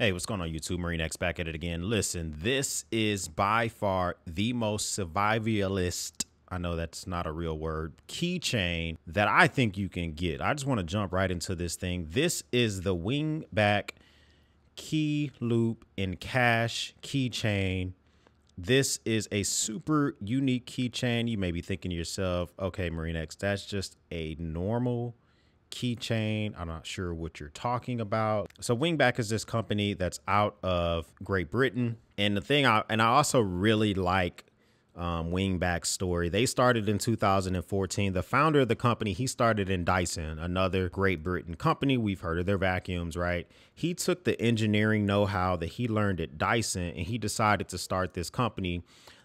Hey, what's going on, YouTube? Marine X back at it again. Listen, this is by far the most survivalist. I know that's not a real word, keychain that I think you can get. I just want to jump right into this thing. This is the Wingback Key Loop in Cash keychain. This is a super unique keychain. You may be thinking to yourself, okay, Marine X, that's just a normal keychain. I'm not sure what you're talking about. So Wingback is this company that's out of Great Britain. And the thing I and I also really like um, Wingback story. They started in 2014. The founder of the company, he started in Dyson, another Great Britain company. We've heard of their vacuums, right? He took the engineering know how that he learned at Dyson and he decided to start this company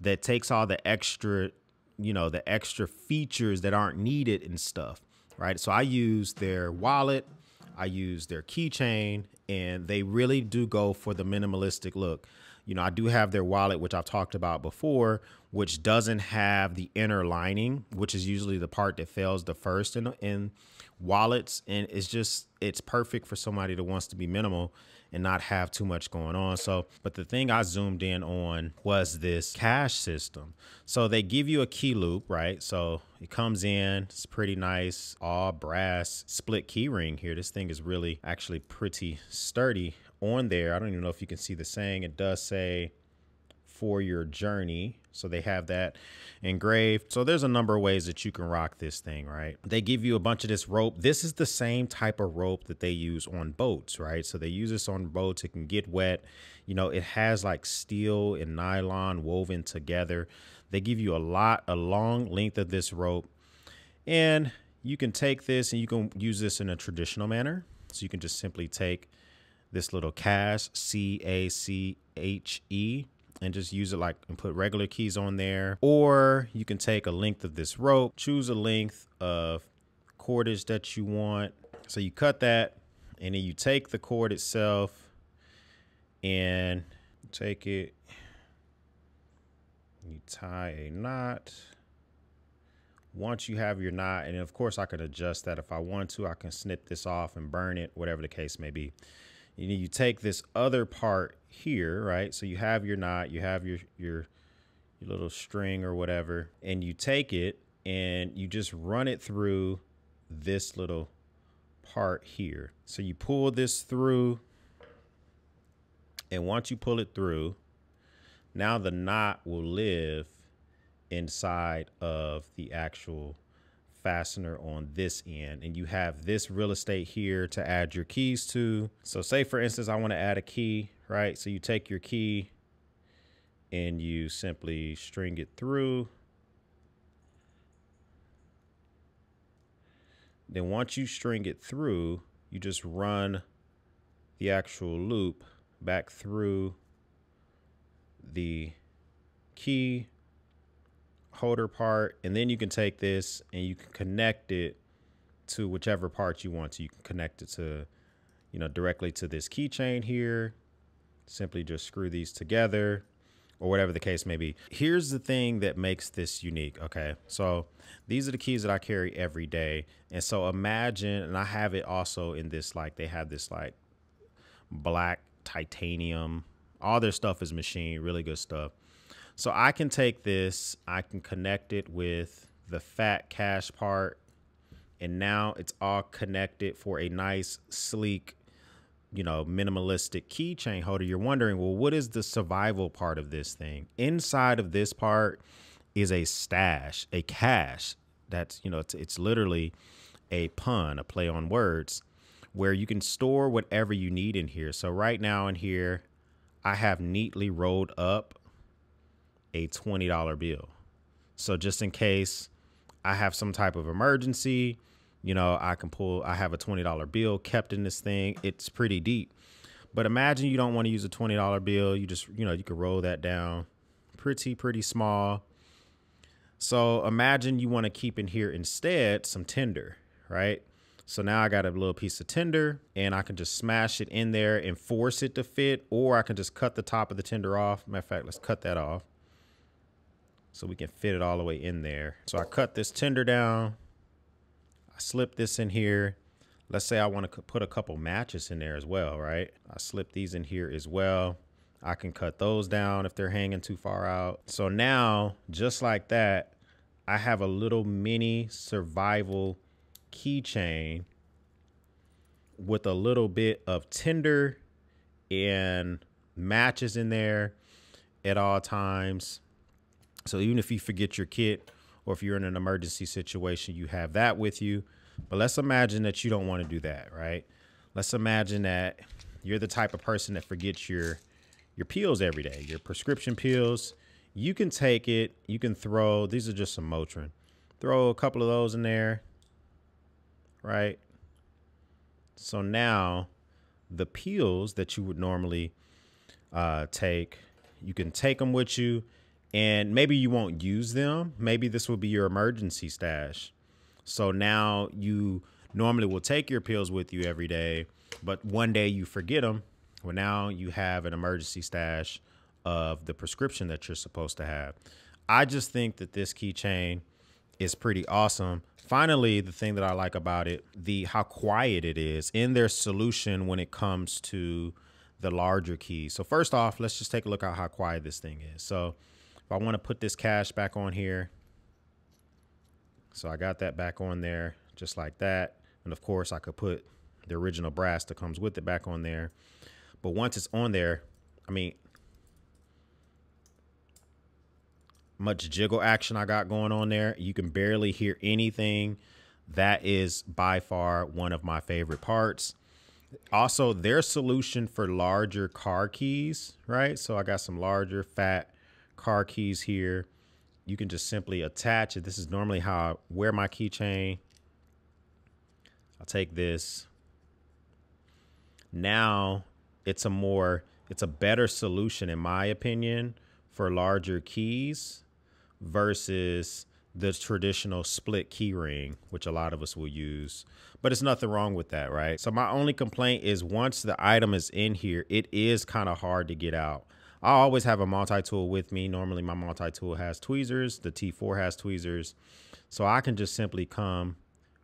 that takes all the extra, you know, the extra features that aren't needed and stuff right? So I use their wallet, I use their keychain, and they really do go for the minimalistic look. You know, I do have their wallet, which I've talked about before, which doesn't have the inner lining, which is usually the part that fails the first in, in wallets. And it's just, it's perfect for somebody that wants to be minimal and not have too much going on. So, but the thing I zoomed in on was this cash system. So they give you a key loop, right? So it comes in, it's pretty nice, all brass split key ring here. This thing is really actually pretty sturdy on there. I don't even know if you can see the saying. It does say for your journey. So they have that engraved. So there's a number of ways that you can rock this thing, right? They give you a bunch of this rope. This is the same type of rope that they use on boats, right? So they use this on boats. It can get wet. You know, it has like steel and nylon woven together. They give you a lot, a long length of this rope. And you can take this and you can use this in a traditional manner. So you can just simply take this little cash, C A C H E, and just use it like and put regular keys on there. Or you can take a length of this rope, choose a length of cordage that you want. So you cut that and then you take the cord itself and take it, you tie a knot. Once you have your knot, and of course I can adjust that if I want to, I can snip this off and burn it, whatever the case may be you you take this other part here, right? So you have your knot, you have your your your little string or whatever, and you take it and you just run it through this little part here. So you pull this through, and once you pull it through, now the knot will live inside of the actual fastener on this end and you have this real estate here to add your keys to. So say for instance, I wanna add a key, right? So you take your key and you simply string it through. Then once you string it through, you just run the actual loop back through the key holder part, and then you can take this and you can connect it to whichever part you want to. You can connect it to, you know, directly to this keychain here. Simply just screw these together or whatever the case may be. Here's the thing that makes this unique, okay? So these are the keys that I carry every day. And so imagine, and I have it also in this, like they have this like black titanium, all their stuff is machine, really good stuff. So I can take this, I can connect it with the fat cash part, and now it's all connected for a nice, sleek, you know, minimalistic keychain holder. You're wondering, well, what is the survival part of this thing? Inside of this part is a stash, a cash. That's, you know, it's, it's literally a pun, a play on words where you can store whatever you need in here. So right now in here, I have neatly rolled up a $20 bill. So just in case I have some type of emergency, you know, I can pull, I have a $20 bill kept in this thing. It's pretty deep. But imagine you don't want to use a $20 bill. You just, you know, you can roll that down pretty, pretty small. So imagine you want to keep in here instead some tender, right? So now I got a little piece of tender and I can just smash it in there and force it to fit, or I can just cut the top of the tender off. Matter of fact, let's cut that off so we can fit it all the way in there. So I cut this tender down. I slip this in here. Let's say I want to put a couple matches in there as well, right? I slip these in here as well. I can cut those down if they're hanging too far out. So now, just like that, I have a little mini survival keychain with a little bit of tinder and matches in there at all times. So even if you forget your kit or if you're in an emergency situation, you have that with you. But let's imagine that you don't want to do that, right? Let's imagine that you're the type of person that forgets your your pills every day, your prescription pills. You can take it, you can throw, these are just some Motrin. Throw a couple of those in there, right? So now the pills that you would normally uh, take, you can take them with you and maybe you won't use them. Maybe this will be your emergency stash. So now you normally will take your pills with you every day, but one day you forget them. Well, now you have an emergency stash of the prescription that you're supposed to have. I just think that this keychain is pretty awesome. Finally, the thing that I like about it, the how quiet it is in their solution when it comes to the larger keys. So first off, let's just take a look at how quiet this thing is. So if I want to put this cash back on here, so I got that back on there just like that. And of course I could put the original brass that comes with it back on there. But once it's on there, I mean, much jiggle action I got going on there. You can barely hear anything. That is by far one of my favorite parts. Also, their solution for larger car keys, right? So I got some larger, fat, car keys here. You can just simply attach it. This is normally how I wear my keychain. I'll take this. Now it's a more, it's a better solution in my opinion for larger keys versus the traditional split keyring, which a lot of us will use. But it's nothing wrong with that, right? So my only complaint is once the item is in here, it is kind of hard to get out. I always have a multi-tool with me. Normally my multi-tool has tweezers. The T4 has tweezers. So I can just simply come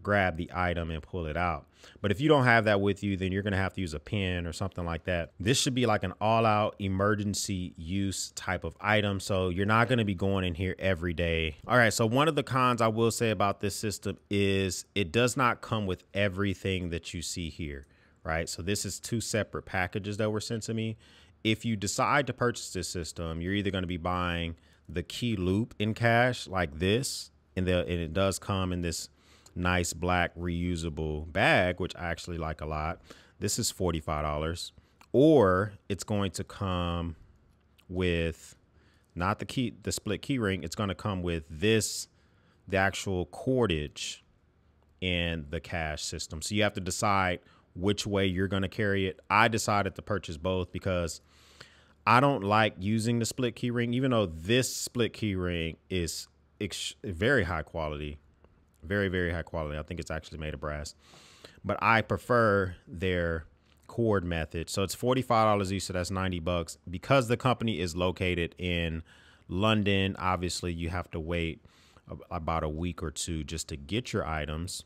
grab the item and pull it out. But if you don't have that with you, then you're going to have to use a pen or something like that. This should be like an all out emergency use type of item. So you're not going to be going in here every day. All right. So one of the cons I will say about this system is it does not come with everything that you see here. Right. So this is two separate packages that were sent to me if you decide to purchase this system, you're either going to be buying the key loop in cash like this, and, the, and it does come in this nice black reusable bag, which I actually like a lot. This is $45. Or it's going to come with not the key, the split key ring. It's going to come with this, the actual cordage in the cash system. So you have to decide which way you're going to carry it. I decided to purchase both because I don't like using the split keyring, even though this split keyring is ex- very high quality, very, very high quality. I think it's actually made of brass, but I prefer their cord method. So it's $45 each, so that's 90 bucks. Because the company is located in London, obviously you have to wait about a week or two just to get your items.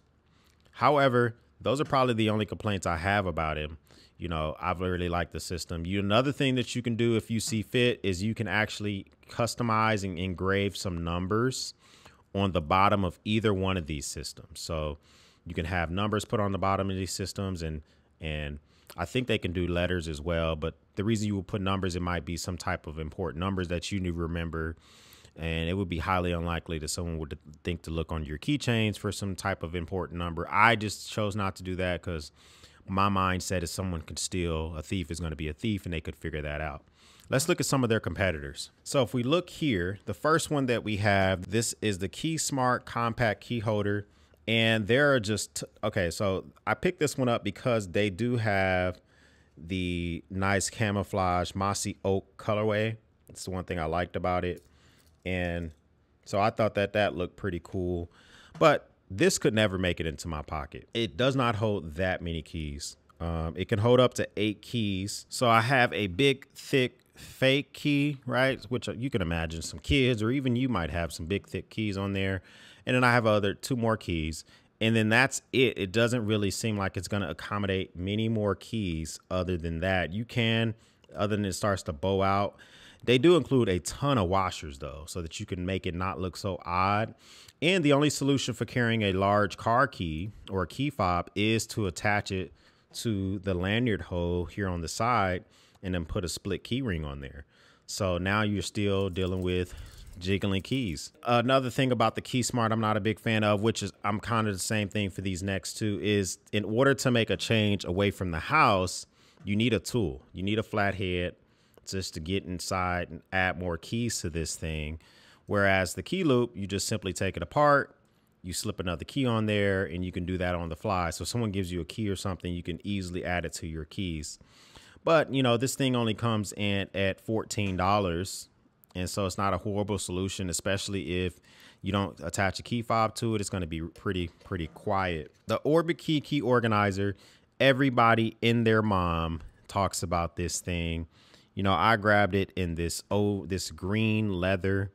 However, those are probably the only complaints I have about him. You know, I've really liked the system. You another thing that you can do if you see fit is you can actually customize and engrave some numbers on the bottom of either one of these systems. So you can have numbers put on the bottom of these systems and and I think they can do letters as well, but the reason you will put numbers it might be some type of important numbers that you need to remember and it would be highly unlikely that someone would think to look on your keychains for some type of important number. I just chose not to do that because my mind said if someone could steal, a thief is going to be a thief, and they could figure that out. Let's look at some of their competitors. So if we look here, the first one that we have, this is the Key Smart Compact Key Holder. And there are just, okay, so I picked this one up because they do have the nice camouflage mossy oak colorway. It's the one thing I liked about it. And so I thought that that looked pretty cool. But this could never make it into my pocket. It does not hold that many keys. Um, it can hold up to eight keys. So I have a big, thick, fake key, right? Which you can imagine some kids or even you might have some big, thick keys on there. And then I have other two more keys. And then that's it. It doesn't really seem like it's going to accommodate many more keys other than that. You can, other than it starts to bow out they do include a ton of washers though, so that you can make it not look so odd. And the only solution for carrying a large car key or a key fob is to attach it to the lanyard hole here on the side and then put a split key ring on there. So now you're still dealing with jiggling keys. Another thing about the Key Smart I'm not a big fan of, which is I'm kind of the same thing for these next two, is in order to make a change away from the house, you need a tool. You need a flathead just to get inside and add more keys to this thing. Whereas the key loop, you just simply take it apart, you slip another key on there, and you can do that on the fly. So someone gives you a key or something, you can easily add it to your keys. But you know, this thing only comes in at $14. And so it's not a horrible solution, especially if you don't attach a key fob to it. It's going to be pretty, pretty quiet. The Orbit Key Key Organizer, everybody in their mom talks about this thing you know, I grabbed it in this oh this green leather.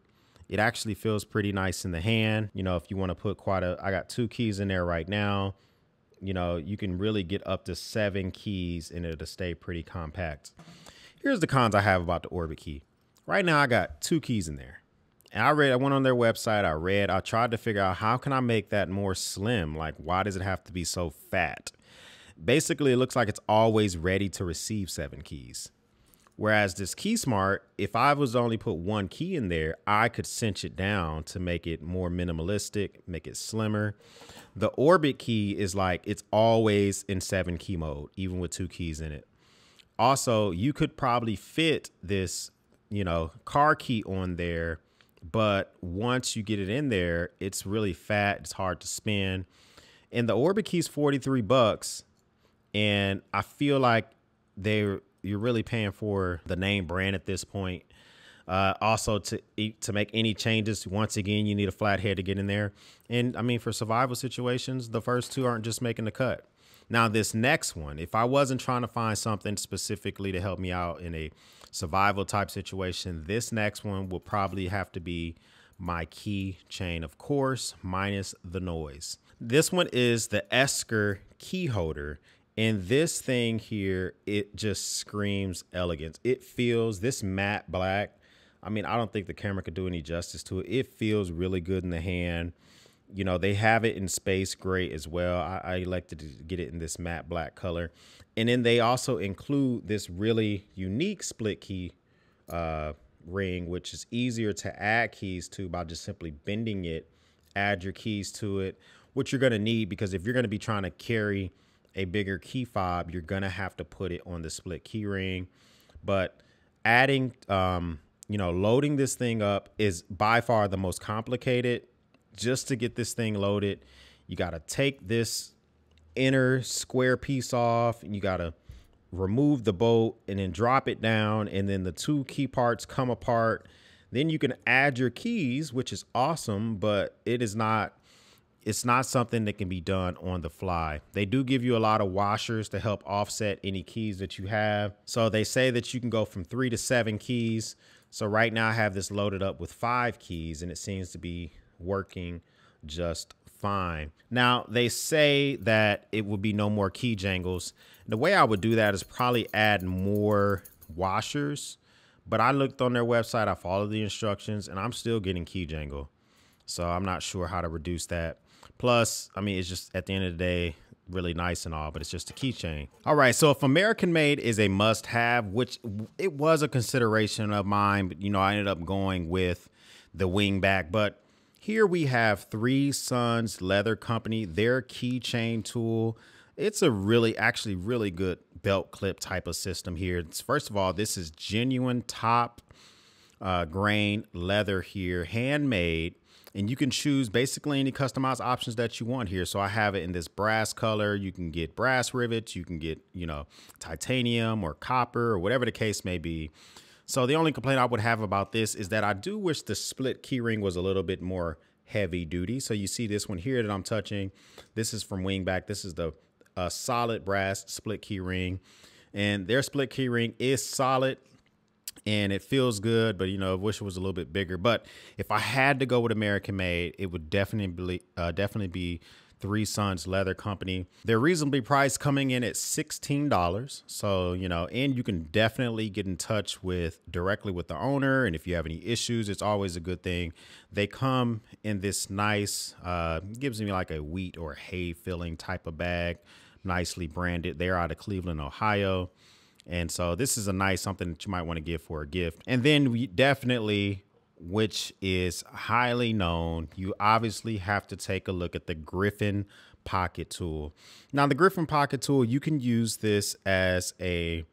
It actually feels pretty nice in the hand. You know, if you want to put quite a I got two keys in there right now. You know, you can really get up to seven keys and it'll stay pretty compact. Here's the cons I have about the Orbit key. Right now I got two keys in there. And I read, I went on their website, I read, I tried to figure out how can I make that more slim? Like, why does it have to be so fat? Basically, it looks like it's always ready to receive seven keys. Whereas this key smart, if I was only put one key in there, I could cinch it down to make it more minimalistic, make it slimmer. The orbit key is like it's always in seven key mode, even with two keys in it. Also, you could probably fit this, you know, car key on there, but once you get it in there, it's really fat, it's hard to spin. And the orbit key is 43 bucks. And I feel like they're you're really paying for the name brand at this point. Uh, also, to to make any changes, once again, you need a flathead to get in there. And I mean, for survival situations, the first two aren't just making the cut. Now, this next one, if I wasn't trying to find something specifically to help me out in a survival type situation, this next one will probably have to be my keychain, of course, minus the noise. This one is the Esker key holder. And this thing here, it just screams elegance. It feels this matte black. I mean, I don't think the camera could do any justice to it. It feels really good in the hand. You know, they have it in space gray as well. I, I elected to get it in this matte black color. And then they also include this really unique split key uh, ring, which is easier to add keys to by just simply bending it, add your keys to it, which you're going to need because if you're going to be trying to carry – a bigger key fob, you're going to have to put it on the split key ring. But adding, um, you know, loading this thing up is by far the most complicated. Just to get this thing loaded, you got to take this inner square piece off and you got to remove the bolt and then drop it down. And then the two key parts come apart. Then you can add your keys, which is awesome, but it is not – it's not something that can be done on the fly. They do give you a lot of washers to help offset any keys that you have. So they say that you can go from three to seven keys. So right now I have this loaded up with five keys and it seems to be working just fine. Now they say that it would be no more key jangles. The way I would do that is probably add more washers, but I looked on their website, I followed the instructions and I'm still getting key jangle. So I'm not sure how to reduce that. Plus, I mean, it's just at the end of the day, really nice and all, but it's just a keychain. All right, so if American Made is a must have, which it was a consideration of mine, but you know, I ended up going with the wingback. But here we have Three Sons Leather Company, their keychain tool. It's a really, actually, really good belt clip type of system here. first of all, this is genuine top uh, grain leather here, handmade and you can choose basically any customized options that you want here. So I have it in this brass color. You can get brass rivets, you can get, you know, titanium or copper or whatever the case may be. So the only complaint I would have about this is that I do wish the split keyring was a little bit more heavy duty. So you see this one here that I'm touching. This is from Wingback. This is the uh, solid brass split keyring, and their split keyring is solid and it feels good, but you know, I wish it was a little bit bigger. But if I had to go with American Made, it would definitely uh, definitely be Three Sons Leather Company. They're reasonably priced, coming in at $16. So, you know, and you can definitely get in touch with directly with the owner. And if you have any issues, it's always a good thing. They come in this nice, uh, gives me like a wheat or hay filling type of bag, nicely branded. They're out of Cleveland, Ohio. And so this is a nice something that you might want to give for a gift. And then we definitely which is highly known. You obviously have to take a look at the Griffin Pocket Tool. Now, the Griffin Pocket Tool, you can use this as a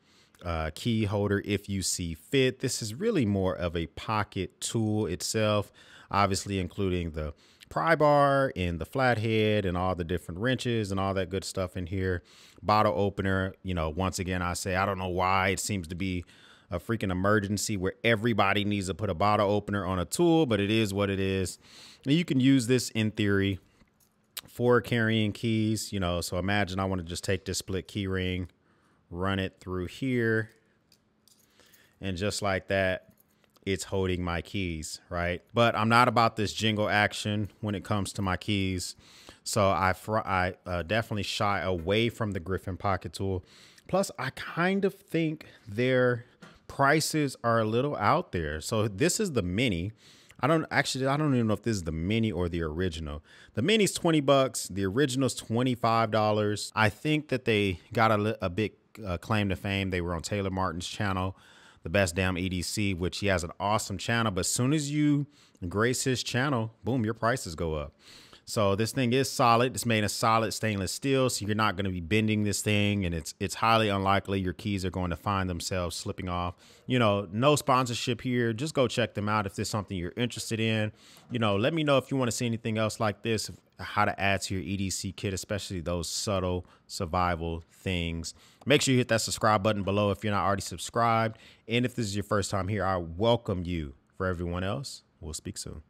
uh, key holder if you see fit. This is really more of a pocket tool itself, obviously including the pry bar and the flathead and all the different wrenches and all that good stuff in here. Bottle opener, you know, once again, I say, I don't know why it seems to be a freaking emergency where everybody needs to put a bottle opener on a tool, but it is what it is. And you can use this in theory for carrying keys, you know, so imagine I want to just take this split key ring, run it through here, and just like that, it's holding my keys, right? But I'm not about this jingle action when it comes to my keys. So I, fr- I uh, definitely shy away from the Griffin Pocket Tool. Plus, I kind of think their prices are a little out there. So this is the mini. I don't actually, I don't even know if this is the mini or the original. The mini's 20 bucks. The original's $25. I think that they got a, a big uh, claim to fame. They were on Taylor Martin's channel the best damn EDC, which he has an awesome channel. But as soon as you grace his channel, boom, your prices go up. So this thing is solid. It's made of solid stainless steel, so you're not going to be bending this thing, and it's it's highly unlikely your keys are going to find themselves slipping off. You know, no sponsorship here. Just go check them out if there's something you're interested in. You know, let me know if you want to see anything else like this, how to add to your EDC kit, especially those subtle survival things. Make sure you hit that subscribe button below if you're not already subscribed. And if this is your first time here, I welcome you. For everyone else, we'll speak soon.